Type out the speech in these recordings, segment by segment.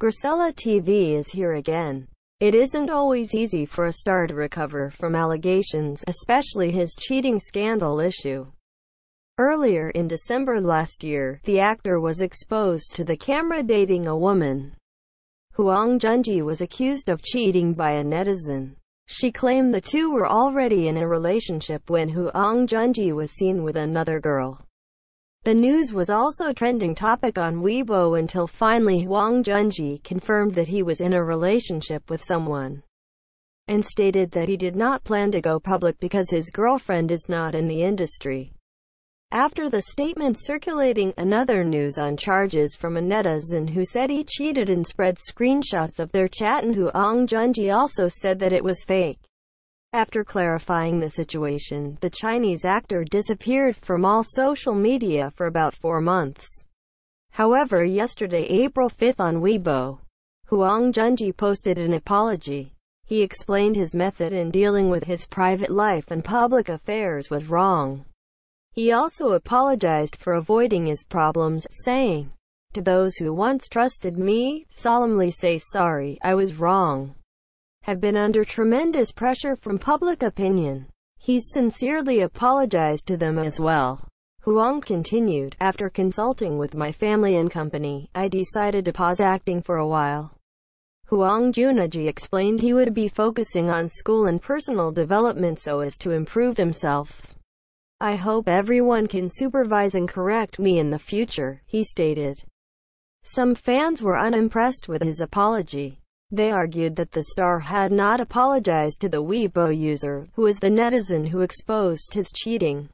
Grisella TV is here again. It isn't always easy for a star to recover from allegations, especially his cheating scandal issue. Earlier in December last year, the actor was exposed to the camera dating a woman. Huang Junji was accused of cheating by a netizen. She claimed the two were already in a relationship when Huang Junji was seen with another girl. The news was also a trending topic on Weibo until finally Huang Junji confirmed that he was in a relationship with someone and stated that he did not plan to go public because his girlfriend is not in the industry. After the statement circulating, another news on charges from Aneta Zin who said he cheated and spread screenshots of their chat and who Junji also said that it was fake. After clarifying the situation, the Chinese actor disappeared from all social media for about four months. However yesterday April 5 on Weibo, Huang Junji posted an apology. He explained his method in dealing with his private life and public affairs was wrong. He also apologized for avoiding his problems, saying, To those who once trusted me, solemnly say sorry, I was wrong have been under tremendous pressure from public opinion. He's sincerely apologized to them as well. Huang continued, after consulting with my family and company, I decided to pause acting for a while. Huang Junaji explained he would be focusing on school and personal development so as to improve himself. I hope everyone can supervise and correct me in the future, he stated. Some fans were unimpressed with his apology. They argued that the star had not apologized to the Weibo user, who is the netizen who exposed his cheating.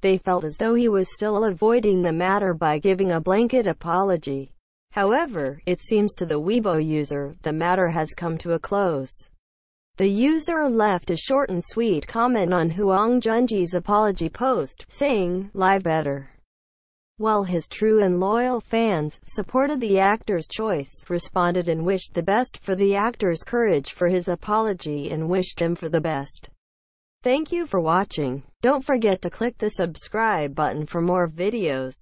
They felt as though he was still avoiding the matter by giving a blanket apology. However, it seems to the Weibo user, the matter has come to a close. The user left a short and sweet comment on Huang Junji's apology post, saying, "Live better. While his true and loyal fans supported the actor's choice, responded and wished the best for the actor's courage for his apology and wished him for the best. Thank you for watching. Don't forget to click the subscribe button for more videos.